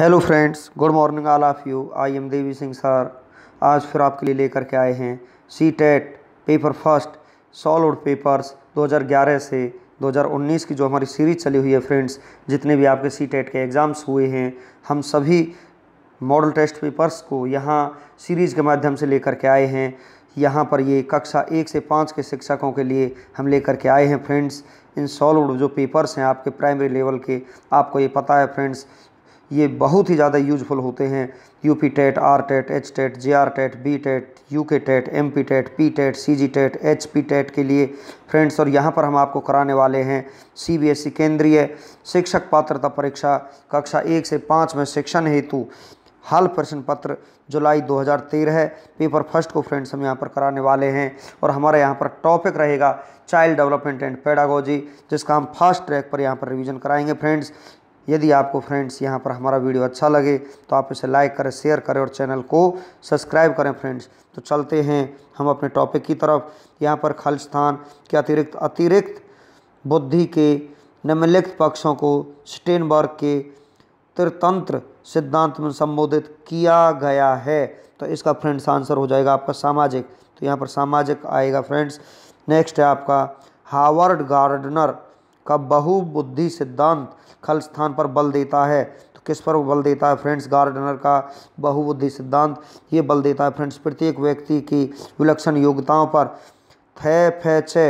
hello friends good morning all of you I am Devi Singh sir आज फिर आपके लिए लेकर के आए हैं C TET e paper first solved papers 2011 से 2019 की जो हमारी सीरीज चली हुई है फ्रेंड्स जितने भी आपके सी टेट e के एग्ज़ाम्स हुए हैं हम सभी मॉडल टेस्ट पेपर्स को यहाँ सीरीज़ के माध्यम से लेकर के आए हैं यहाँ पर ये कक्षा एक से पाँच के शिक्षकों के लिए हम लेकर के आए हैं फ्रेंड्स इन सॉलिड जो पेपर्स हैं आपके प्राइमरी लेवल के आपको ये पता है फ्रेंड्स ये बहुत ही ज़्यादा यूजफुल होते हैं U P TET R TET H TET J R TET B TET U K TET M P TET P TET C G TET H P TET के लिए फ्रेंड्स और यहाँ पर हम आपको कराने वाले हैं सी बी एस ई केंद्रीय शिक्षक पात्रता परीक्षा कक्षा एक से पाँच में शिक्षण हेतु हाल प्रश्न पत्र जुलाई 2013 है पेपर फर्स्ट को फ्रेंड्स हम यहाँ पर कराने वाले हैं और हमारे यहाँ पर टॉपिक रहेगा चाइल्ड डेवलपमेंट एंड पेडागोजी जिसका हम फास्ट ट्रैक पर यहाँ पर रिवीजन कराएंगे फ्रेंड्स यदि आपको फ्रेंड्स यहाँ पर हमारा वीडियो अच्छा लगे तो आप इसे लाइक करें शेयर करें और चैनल को सब्सक्राइब करें फ्रेंड्स तो चलते हैं हम अपने टॉपिक की तरफ यहाँ पर खालिस्तान के अतिरिक्त अतिरिक्त बुद्धि के निम्नलिखित पक्षों को स्टेनबर्ग के त्रितंत्र सिद्धांत में संबोधित किया गया है तो इसका फ्रेंड्स आंसर हो जाएगा आपका सामाजिक तो यहाँ पर सामाजिक आएगा फ्रेंड्स नेक्स्ट है आपका हावर्ड गार्डनर का बहुबुद्धि सिद्धांत खल स्थान पर बल देता है तो किस पर बल देता है फ्रेंड्स गार्डनर का बहुबुद्धि सिद्धांत ये बल देता है फ्रेंड्स प्रत्येक व्यक्ति की विलक्षण योग्यताओं पर फै फै छ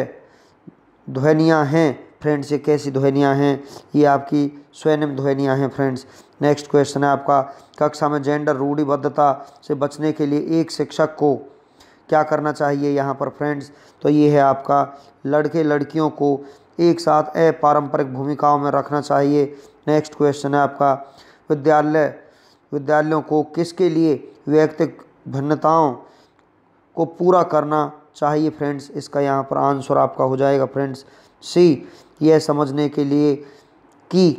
ध्वनियाँ हैं फ्रेंड्स ये कैसी ध्वनियाँ हैं ये आपकी स्वयं ध्वनियाँ हैं फ्रेंड्स नेक्स्ट क्वेश्चन है आपका कक्षा में जेंडर रूढ़िबद्धता से बचने के लिए एक शिक्षक को क्या करना चाहिए यहाँ पर फ्रेंड्स तो ये है आपका लड़के लड़कियों को एक साथ अपारंपरिक भूमिकाओं में रखना चाहिए नेक्स्ट क्वेश्चन है आपका विद्यालय विद्यालयों को किसके लिए व्यक्तिक भिन्नताओं को पूरा करना चाहिए फ्रेंड्स इसका यहाँ पर आंसर आपका हो जाएगा फ्रेंड्स सी यह समझने के लिए कि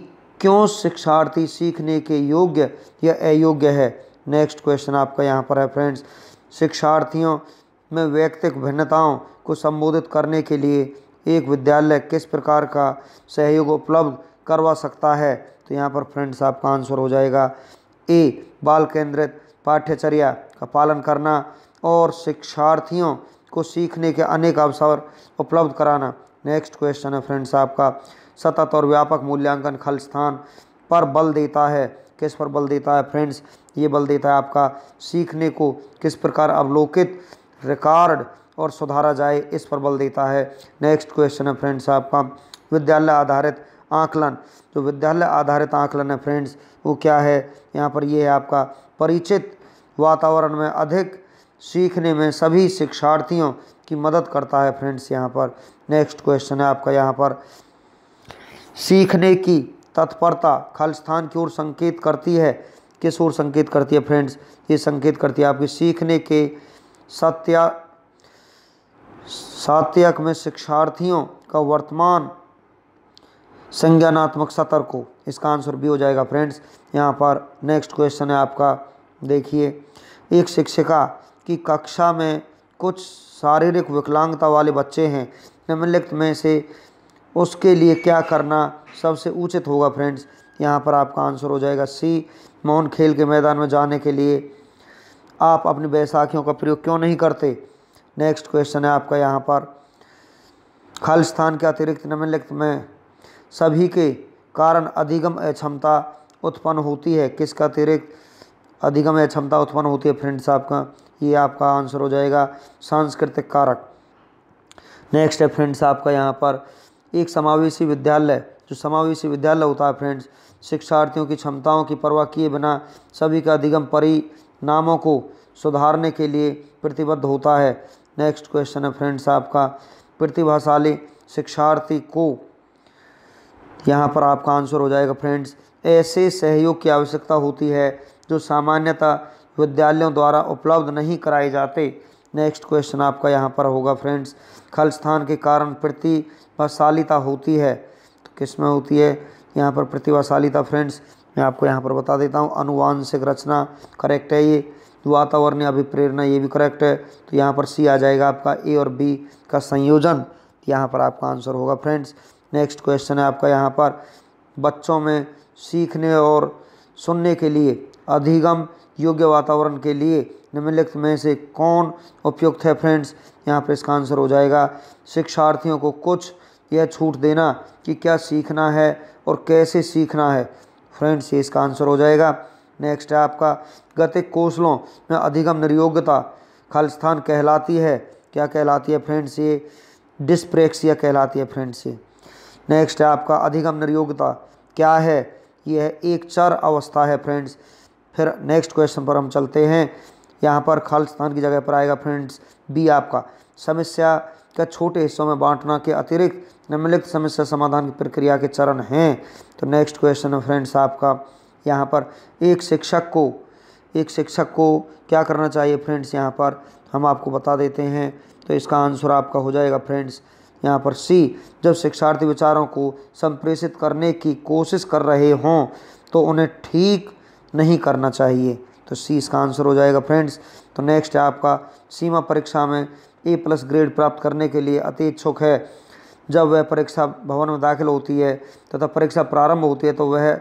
क्यों शिक्षार्थी सीखने के योग्य या अयोग्य है नेक्स्ट क्वेश्चन आपका यहाँ पर है फ्रेंड्स शिक्षार्थियों में व्यक्तिक भिन्नताओं को संबोधित करने के लिए एक विद्यालय किस प्रकार का सहयोग उपलब्ध करवा सकता है तो यहाँ पर फ्रेंड्स आपका आंसर हो जाएगा ए बाल केंद्रित पाठ्यचर्या का पालन करना और शिक्षार्थियों को सीखने के अनेक अवसर उपलब्ध कराना नेक्स्ट क्वेश्चन है फ्रेंड्स आपका सतत और व्यापक मूल्यांकन खल स्थान पर बल देता है किस पर बल देता है फ्रेंड्स ये बल देता है आपका सीखने को किस प्रकार अवलोकित रिकॉर्ड और सुधारा जाए इस पर बल देता है नेक्स्ट क्वेश्चन है फ्रेंड्स आपका विद्यालय आधारित आंकलन जो विद्यालय आधारित आंकलन है फ्रेंड्स वो क्या है यहाँ पर ये है आपका परिचित वातावरण में अधिक सीखने में सभी शिक्षार्थियों की मदद करता है फ्रेंड्स यहाँ पर नेक्स्ट क्वेश्चन है आपका यहाँ पर सीखने की तत्परता खालिस्तान की ओर संकेत करती है किस ओर संकेत करती है फ्रेंड्स ये संकेत करती है आपकी सीखने के सत्या सात्यक में शिक्षार्थियों का वर्तमान संज्ञानात्मक सतर को इसका आंसर भी हो जाएगा फ्रेंड्स यहाँ पर नेक्स्ट क्वेश्चन है आपका देखिए एक शिक्षिका की कक्षा में कुछ शारीरिक विकलांगता वाले बच्चे हैं निम्नलिखित में से उसके लिए क्या करना सबसे उचित होगा फ्रेंड्स यहाँ पर आपका आंसर हो जाएगा सी मौन खेल के मैदान में जाने के लिए आप अपनी बैसाखियों का प्रयोग क्यों नहीं करते नेक्स्ट क्वेश्चन है आपका यहाँ पर खालिस्तान के अतिरिक्त निम्नलिखित में सभी के कारण अधिगम अक्षमता उत्पन्न होती है किसका अतिरिक्त अधिगम अक्षमता उत्पन्न होती है फ्रेंड्स आपका ये आपका आंसर हो जाएगा सांस्कृतिक कारक नेक्स्ट है फ्रेंड्स आपका यहाँ पर एक समावेशी विद्यालय जो समावेशी विद्यालय होता है फ्रेंड्स शिक्षार्थियों की क्षमताओं की परवाह किए बिना सभी का अधिगम परिणामों को सुधारने के लिए प्रतिबद्ध होता है नेक्स्ट क्वेश्चन है फ्रेंड्स आपका प्रतिभाशाली शिक्षार्थी को यहाँ पर आपका आंसर हो जाएगा फ्रेंड्स ऐसे सहयोग की आवश्यकता होती है जो सामान्यतः विद्यालयों द्वारा उपलब्ध नहीं कराए जाते नेक्स्ट क्वेश्चन आपका यहाँ पर होगा फ्रेंड्स खल स्थान के कारण प्रतिभाशालीता होती है तो किस में होती है यहाँ पर प्रतिभाशालीता फ्रेंड्स मैं आपको यहाँ पर बता देता हूँ अनुवांशिक रचना करेक्ट है ये तो वातावरणीय अभिप्रेरणा ये भी करेक्ट है तो यहाँ पर सी आ जाएगा आपका ए और बी का संयोजन तो यहाँ पर आपका आंसर होगा फ्रेंड्स नेक्स्ट क्वेश्चन है आपका यहाँ पर बच्चों में सीखने और सुनने के लिए अधिगम योग्य वातावरण के लिए निम्नलिखित में से कौन उपयुक्त है फ्रेंड्स यहाँ पर इसका आंसर हो जाएगा शिक्षार्थियों को कुछ यह छूट देना कि क्या सीखना है और कैसे सीखना है फ्रेंड्स ये इसका आंसर हो जाएगा नेक्स्ट है आपका गतिक कौशलों में अधिगम निर्योग्यता खालिस्थान कहलाती है क्या कहलाती है फ्रेंड्स ये डिस्प्रेक्सिया कहलाती है फ्रेंड्स ये नेक्स्ट है आपका अधिगम निर्योग्यता क्या है यह एक चर अवस्था है फ्रेंड्स फिर नेक्स्ट क्वेश्चन पर हम चलते हैं यहाँ पर खालिस्तान की जगह पर आएगा फ्रेंड्स बी आपका समस्या का छोटे हिस्सों में बांटना के अतिरिक्त निम्नलिखित समस्या समाधान की प्रक्रिया के चरण हैं तो नेक्स्ट क्वेश्चन है फ्रेंड्स आपका यहाँ पर एक शिक्षक को एक शिक्षक को क्या करना चाहिए फ्रेंड्स यहाँ पर हम आपको बता देते हैं तो इसका आंसर आपका हो जाएगा फ्रेंड्स यहाँ पर सी जब शिक्षार्थी विचारों को संप्रेषित करने की कोशिश कर रहे हों तो उन्हें ठीक नहीं करना चाहिए तो सी इसका आंसर हो जाएगा फ्रेंड्स तो नेक्स्ट है आपका सीमा परीक्षा में ए प्लस ग्रेड प्राप्त करने के लिए अति इच्छुक है जब वह परीक्षा भवन में दाखिल होती है तथा परीक्षा प्रारंभ होती है तो वह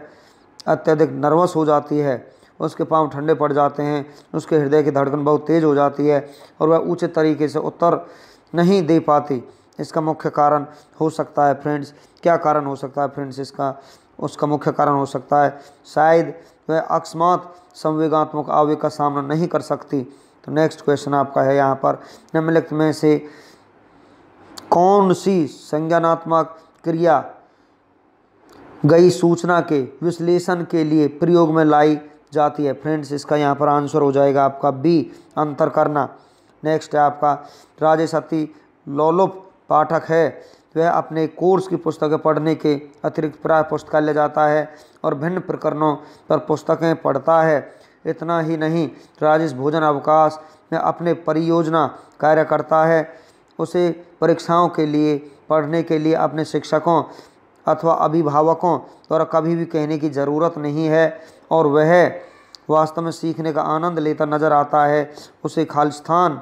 अत्यधिक नर्वस हो जाती है उसके पाँव ठंडे पड़ जाते हैं उसके हृदय की धड़कन बहुत तेज़ हो जाती है और वह ऊँचे तरीके से उत्तर नहीं दे पाती इसका मुख्य कारण हो सकता है फ्रेंड्स क्या कारण हो सकता है फ्रेंड्स इसका उसका मुख्य कारण हो सकता है शायद वह अकस्मात संवेगात्मक आवेग का सामना नहीं कर सकती तो नेक्स्ट क्वेश्चन आपका है यहाँ पर निम्नलिखित में से कौन सी संज्ञानात्मक क्रिया गई सूचना के विश्लेषण के लिए प्रयोग में लाई जाती है फ्रेंड्स इसका यहाँ पर आंसर हो जाएगा आपका बी अंतर करना नेक्स्ट है आपका सती लोलोप पाठक है वह अपने कोर्स की पुस्तकें पढ़ने के अतिरिक्त प्राय पुस्तकालय जाता है और भिन्न प्रकरणों पर पुस्तकें पढ़ता है इतना ही नहीं राजेश भोजन अवकाश में अपने परियोजना कार्य करता है उसे परीक्षाओं के लिए पढ़ने के लिए अपने शिक्षकों अथवा अभिभावकों द्वारा कभी भी कहने की ज़रूरत नहीं है और वह वास्तव में सीखने का आनंद लेता नजर आता है उसे खालिस्तान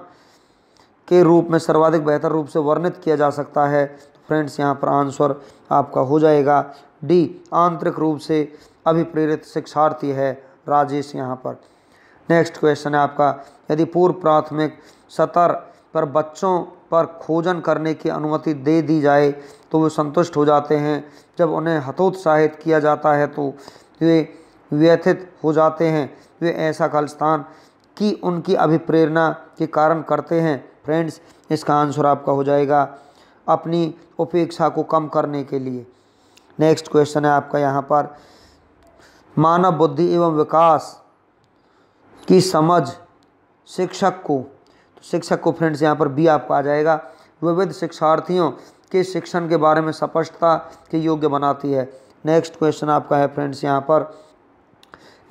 के रूप में सर्वाधिक बेहतर रूप से वर्णित किया जा सकता है फ्रेंड्स यहाँ पर आंसर आपका हो जाएगा डी आंतरिक रूप से अभिप्रेरित शिक्षार्थी है राजेश यहाँ पर नेक्स्ट क्वेश्चन है आपका यदि पूर्व प्राथमिक सतर पर बच्चों पर खोजन करने की अनुमति दे दी जाए तो वे संतुष्ट हो जाते हैं जब उन्हें हतोत्साहित किया जाता है तो वे व्यथित हो जाते हैं वे ऐसा खालिस्तान की उनकी अभिप्रेरणा के कारण करते हैं फ्रेंड्स इसका आंसर आपका हो जाएगा अपनी उपेक्षा को कम करने के लिए नेक्स्ट क्वेश्चन है आपका यहाँ पर मानव बुद्धि एवं विकास की समझ शिक्षक को तो शिक्षक को फ्रेंड्स यहाँ पर बी आपका आ जाएगा विविध शिक्षार्थियों के शिक्षण के बारे में स्पष्टता के योग्य बनाती है नेक्स्ट क्वेश्चन आपका है फ्रेंड्स यहाँ पर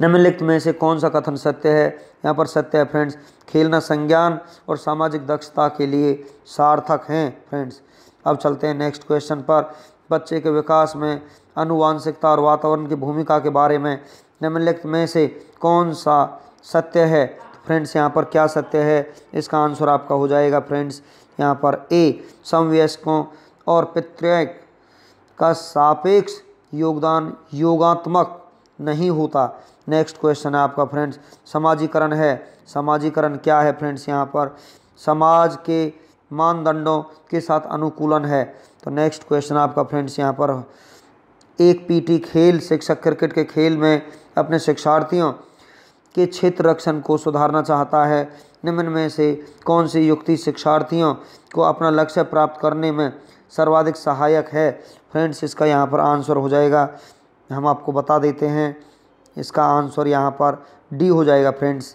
निम्नलिखित में से कौन सा कथन सत्य है यहाँ पर सत्य है फ्रेंड्स खेलना संज्ञान और सामाजिक दक्षता के लिए सार्थक हैं फ्रेंड्स अब चलते हैं नेक्स्ट क्वेश्चन पर बच्चे के विकास में अनुवांशिकता और वातावरण की भूमिका के बारे में निम्नलिखित में से कौन सा सत्य है फ्रेंड्स यहाँ पर क्या सत्य है इसका आंसर आपका हो जाएगा फ्रेंड्स यहाँ पर ए समवयस्कों और पितृक का सापेक्ष योगदान योगात्मक नहीं होता नेक्स्ट क्वेश्चन है आपका फ्रेंड्स समाजीकरण है समाजीकरण क्या है फ्रेंड्स यहाँ पर समाज के मानदंडों के साथ अनुकूलन है तो नेक्स्ट क्वेश्चन आपका फ्रेंड्स यहाँ पर एक पीटी खेल शिक्षक क्रिकेट के खेल में अपने शिक्षार्थियों के क्षेत्र रक्षण को सुधारना चाहता है निम्न में से कौन सी युक्ति शिक्षार्थियों को अपना लक्ष्य प्राप्त करने में सर्वाधिक सहायक है फ्रेंड्स इसका यहाँ पर आंसर हो जाएगा हम आपको बता देते हैं इसका आंसर यहाँ पर डी हो जाएगा फ्रेंड्स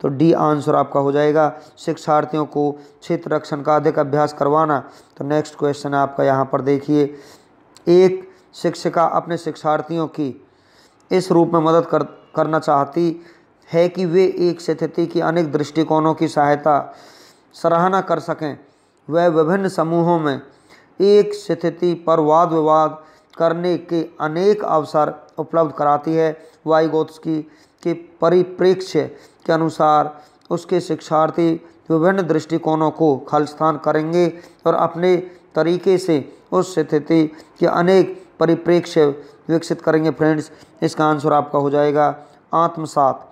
तो डी आंसर आपका हो जाएगा शिक्षार्थियों को क्षेत्र रक्षण का अधिक अभ्यास करवाना तो नेक्स्ट क्वेश्चन आपका यहाँ पर देखिए एक शिक्षिका अपने शिक्षार्थियों की इस रूप में मदद कर करना चाहती है कि वे एक स्थिति की अनेक दृष्टिकोणों की सहायता सराहना कर सकें वह विभिन्न समूहों में एक स्थिति पर वाद विवाद करने के अनेक अवसर उपलब्ध कराती है वाइगोत्स्की के परिप्रेक्ष्य के अनुसार उसके शिक्षार्थी विभिन्न दृष्टिकोणों को खालिस्तान करेंगे और अपने तरीके से उस स्थिति के अनेक परिप्रेक्ष्य विकसित करेंगे फ्रेंड्स इसका आंसर आपका हो जाएगा आत्मसात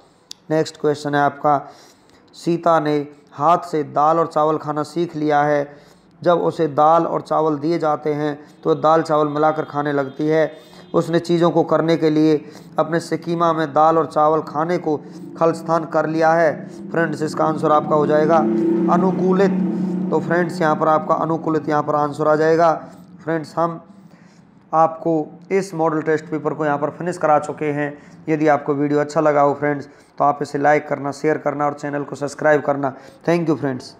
नेक्स्ट क्वेश्चन है आपका सीता ने हाथ से दाल और चावल खाना सीख लिया है जब उसे दाल और चावल दिए जाते हैं तो दाल चावल मिलाकर खाने लगती है उसने चीज़ों को करने के लिए अपने सिकीमा में दाल और चावल खाने को खलस्थान कर लिया है फ्रेंड्स इसका आंसर आपका हो जाएगा अनुकूलित तो फ्रेंड्स यहाँ पर आपका अनुकूलित यहाँ पर आंसर आ जाएगा फ्रेंड्स हम आपको इस मॉडल टेस्ट पेपर को यहाँ पर फिनिश करा चुके हैं यदि आपको वीडियो अच्छा लगा हो फ्रेंड्स तो आप इसे लाइक करना शेयर करना और चैनल को सब्सक्राइब करना थैंक यू फ्रेंड्स